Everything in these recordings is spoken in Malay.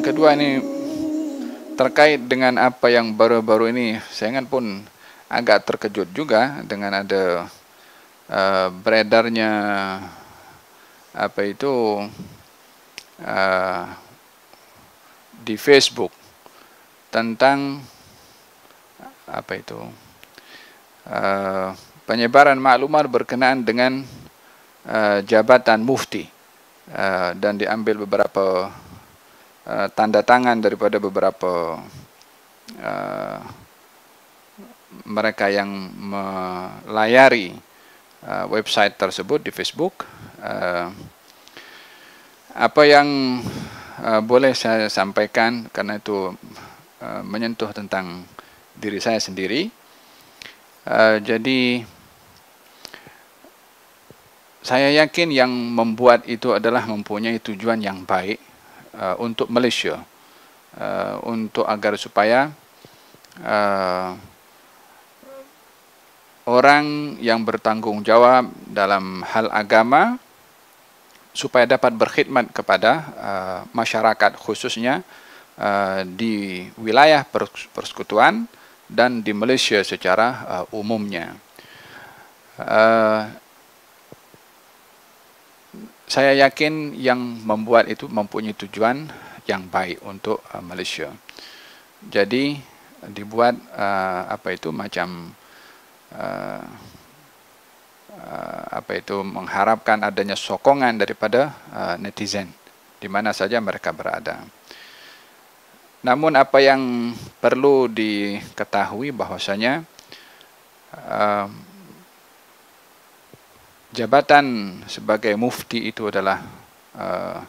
Yang kedua ini terkait dengan apa yang baru-baru ini saya ingat pun agak terkejut juga dengan ada uh, beredarnya apa itu uh, di Facebook tentang apa itu uh, penyebaran maklumat berkenaan dengan uh, jabatan mufti uh, dan diambil beberapa Eh, tanda tangan daripada beberapa uh, mereka yang melayari uh, website tersebut di Facebook. Uh, apa yang uh, boleh saya sampaikan karena itu uh, menyentuh tentang diri saya sendiri. Uh, jadi saya yakin yang membuat itu adalah mempunyai tujuan yang baik uh, untuk Malaysia uh, untuk agar supaya uh, orang yang bertanggungjawab dalam hal agama supaya dapat berkhidmat kepada uh, masyarakat khususnya uh, di wilayah persekutuan dan di Malaysia secara uh, umumnya. Uh, saya yakin yang membuat itu mempunyai tujuan yang baik untuk uh, Malaysia. Jadi dibuat uh, apa itu macam uh, uh, apa itu mengharapkan adanya sokongan daripada uh, netizen di mana saja mereka berada. Namun apa yang perlu diketahui bahwasanya uh, jabatan sebagai mufti itu adalah uh,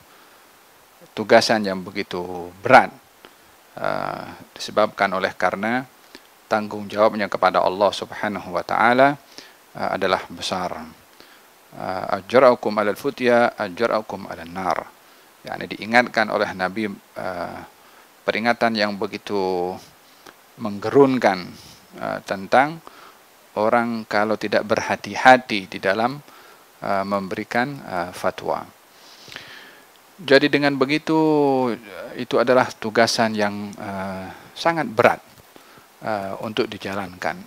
tugasan yang begitu berat uh, disebabkan oleh karena tanggungjawabnya kepada Allah Subhanahu wa taala uh, adalah besar. Uh, ajra'ukum 'alal futya ajra'ukum 'alan nar. Yani diingatkan oleh Nabi uh, peringatan yang begitu menggerunkan uh, tentang orang kalau tidak berhati-hati di dalam Uh, memberikan uh, fatwa. Jadi dengan begitu uh, itu adalah tugasan yang uh, sangat berat uh, untuk dijalankan.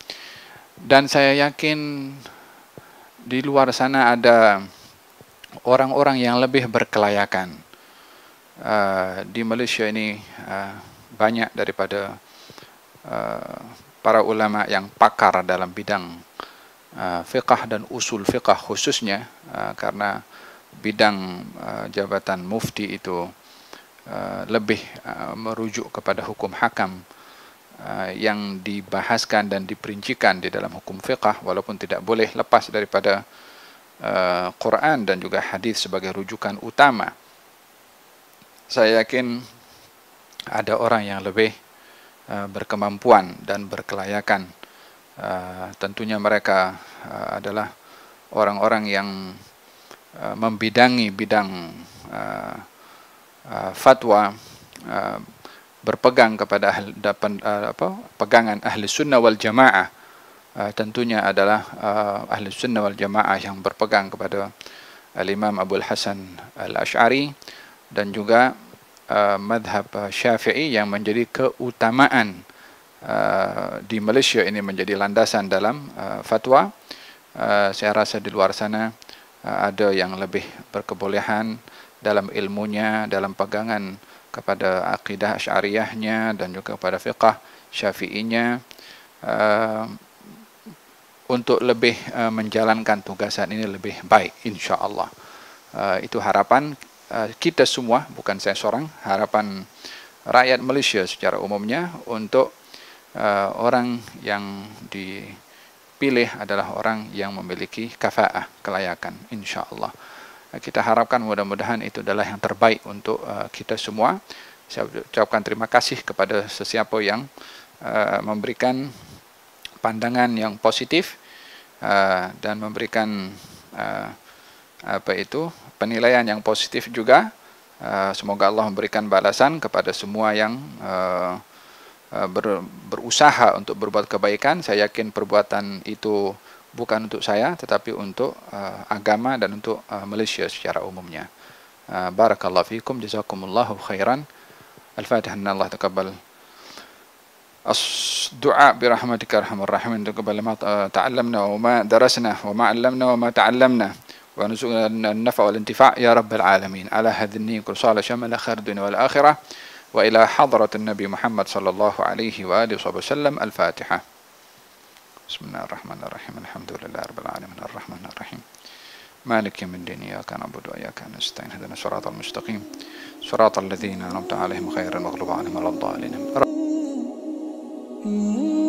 Dan saya yakin di luar sana ada orang-orang yang lebih berkelayakan uh, di Malaysia ini uh, banyak daripada uh, para ulama yang pakar dalam bidang uh, Ah, fiqah dan usul fiqah khususnya ah, karena bidang ah, jabatan mufti itu lebih merujuk kepada hukum hakam yang dibahaskan dan diperincikan di dalam hukum fiqah walaupun tidak boleh lepas daripada Quran dan juga hadis sebagai rujukan utama saya yakin ada orang yang lebih berkemampuan dan berkelayakan Ah, tentunya mereka uh, adalah orang-orang yang uh, membidangi bidang uh, uh, fatwa uh, berpegang kepada ahli, dapen, uh, apa, pegangan ahli sunnah wal jamaah uh, tentunya adalah uh, ahli sunnah wal jamaah yang berpegang kepada al-imam abul hasan al-ash'ari dan juga uh, madhab syafi'i yang menjadi keutamaan Ah, di Malaysia ini menjadi landasan dalam uh, fatwa. Uh, saya rasa di luar sana uh, ada yang lebih berkebolehan dalam ilmunya, dalam pegangan kepada akidah syariahnya dan juga kepada fiqah syafi'inya uh, untuk lebih uh, menjalankan tugasan ini lebih baik insyaAllah. Uh, itu harapan kita semua, bukan saya seorang, harapan rakyat Malaysia secara umumnya untuk uh, orang yang dipilih adalah orang yang memiliki kafa'ah, kelayakan, insya Allah. Eh, kita harapkan mudah-mudahan itu adalah yang terbaik untuk uh, kita semua. Saya ucapkan terima kasih kepada sesiapa yang uh, memberikan pandangan yang positif uh, dan memberikan uh, apa itu penilaian yang positif juga. Uh, semoga Allah memberikan balasan kepada semua yang uh, Eh, ber, berusaha untuk berbuat kebaikan, saya yakin perbuatan itu bukan untuk saya, tetapi untuk uh, agama dan untuk uh, Malaysia secara umumnya. Uh, barakallahu fikum, jazakumullahu khairan. Al-Fatihah, Allah taqabbal. Ass-dua bi rahimin taqabbal ma برحمتك wa ma darasna wa ma وما wa ma علمنا wa تعلمنا ونزول nafa wal يا ya العالمين على هذه النية كل صالة شمل خير الدنيا والآخرة وإلى حضرة النبي محمد صلى الله عليه وآله وصحبه وسلم الفاتحة بسم الله الرحمن الرحيم الحمد لله رب العالمين الرحمن الرحيم مالك يوم الدين إياك نعبد وإياك نستعين هدنا الصراط المستقيم صراط الذين أنعمت عليهم غير المغلوب عليهم ولا الضالين